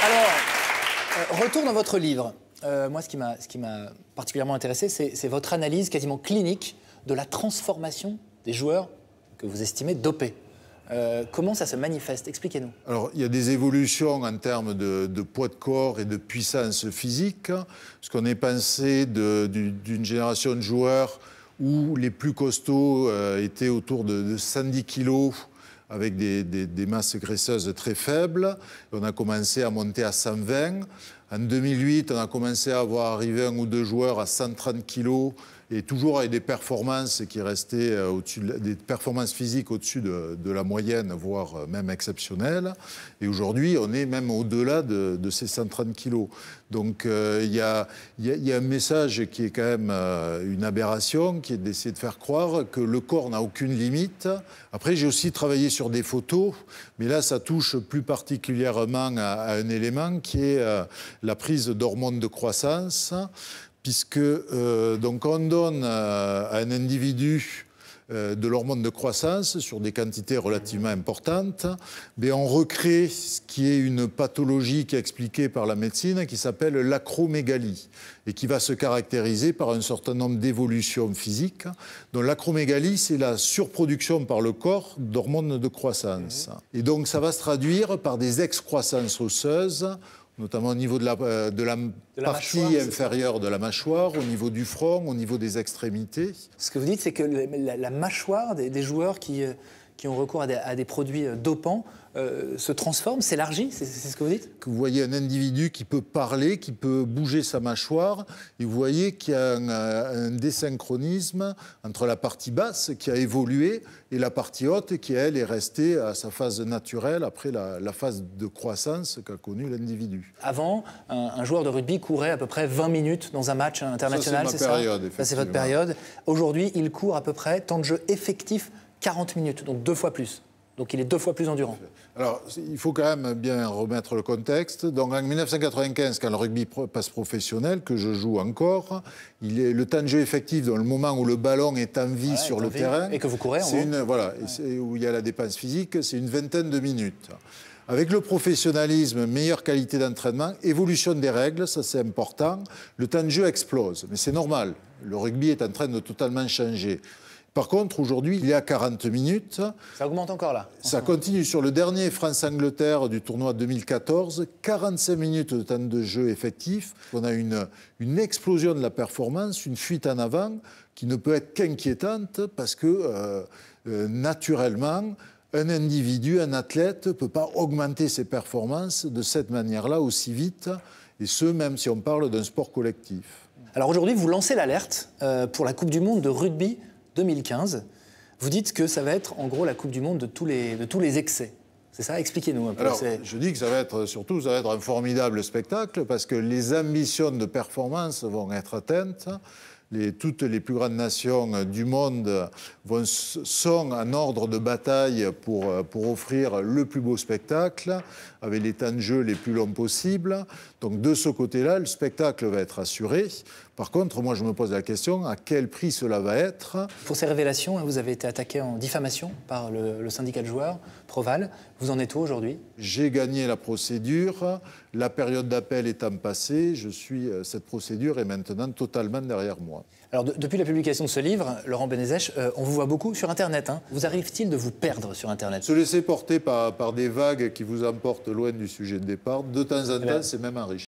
Alors, euh, retour dans votre livre. Euh, moi, ce qui m'a particulièrement intéressé, c'est votre analyse quasiment clinique de la transformation des joueurs que vous estimez dopés. Euh, comment ça se manifeste Expliquez-nous. Alors, il y a des évolutions en termes de, poids de corps et de puissance physique. Ce qu'on est pensé d'une génération de joueurs où les plus costauds étaient autour de, de 110 kilos avec des, masses graisseuses très faibles. On a commencé à monter à 120. En 2008, on a commencé à voir arriver un ou deux joueurs à 130 kg et toujours avec des performances qui restaient euh, au-dessus, des performances physiques au-dessus de, la moyenne, voire euh, même exceptionnelles. Et aujourd'hui, on est même au-delà de, ces 130 kilos. Donc euh, il y, a, un message qui est quand même une aberration, qui est d'essayer de faire croire que le corps n'a aucune limite. Après, j'ai aussi travaillé sur des photos, mais là, ça touche plus particulièrement à, un élément qui est la prise d'hormones de croissance puisque euh, donc on donne euh, à un individu euh, de l'hormone de croissance sur des quantités relativement importantes, mais on recrée ce qui est une pathologie qui est expliquée par la médecine qui s'appelle l'acromégalie et qui va se caractériser par un certain nombre d'évolutions physiques. Donc l'acromégalie, c'est la surproduction par le corps d'hormones de croissance. Mmh. Et donc ça va se traduire par des excroissances osseuses notamment au niveau de la, euh, de la, partie inférieure de la mâchoire, au niveau du front, au niveau des extrémités. Ce que vous dites, c'est que la, mâchoire des, des joueurs qui, euh, qui ont recours à des, produits euh, dopants euh, se transforme, s'élargit C'est ce que vous dites Vous voyez un individu qui peut parler, qui peut bouger sa mâchoire, et vous voyez qu'il y a euh, un, désynchronisme entre la partie basse qui a évolué et la partie haute qui, elle, est restée à sa phase naturelle après la, phase de croissance qu'a connue l'individu. Avant, un, joueur de rugby courait à peu près 20 minutes dans un match international, c'est ça C'est votre période. Aujourd'hui, il court à peu près tant de jeux effectifs 40 minutes, donc deux fois plus. Donc il est deux fois plus endurant. Alors, il faut quand même bien remettre le contexte. Donc en 1995, quand le rugby passe professionnel, que je joue encore, il est, le temps de jeu effectif, dans le moment où le ballon est en vie sur le terrain... Et que vous courez, en une, Voilà, où il y a la dépense physique, c'est une vingtaine de minutes. Avec le professionnalisme, meilleure qualité d'entraînement, évolution des règles, ça c'est important, le temps de jeu explose. Mais c'est normal, le rugby est en train de totalement changer. Par contre, aujourd'hui, il y a 40 minutes. Ça augmente encore là Ça continue. Sur le dernier France-Angleterre du tournoi 2014, 45 minutes de temps de jeu effectif. On a une, une explosion de la performance, une fuite en avant qui ne peut être qu'inquiétante parce que euh, euh, naturellement, un individu, un athlète, ne peut pas augmenter ses performances de cette manière-là aussi vite, et ce, même si on parle d'un sport collectif. Alors aujourd'hui, vous lancez l'alerte euh, pour la Coupe du Monde de rugby 2015, vous dites que ça va être en gros la Coupe du Monde de tous les, de tous les excès. C'est ça Expliquez-nous un peu. je dis que ça va être surtout ça va être un formidable spectacle parce que les ambitions de performance vont être atteintes toutes les plus grandes nations du monde vont, sont en ordre de bataille pour, pour offrir le plus beau spectacle, avec les temps de jeu les plus longs possibles. Donc de ce côté-là, le spectacle va être assuré. Par contre, moi, je me pose la question à quel prix cela va être Pour ces révélations, hein, vous avez été attaqué en diffamation par le, syndicat de joueurs, Proval. Vous en êtes où aujourd'hui J'ai gagné la procédure. La période d'appel étant passée, je suis, euh, cette procédure est maintenant totalement derrière moi. Alors, depuis la publication de ce livre, Laurent Benezèche, euh, on vous voit beaucoup sur Internet. Hein. Vous arrive-t-il de vous perdre sur Internet Se laisser porter par, des vagues qui vous emportent loin du sujet de départ, de temps en eh ben, temps, c'est même enrichissant.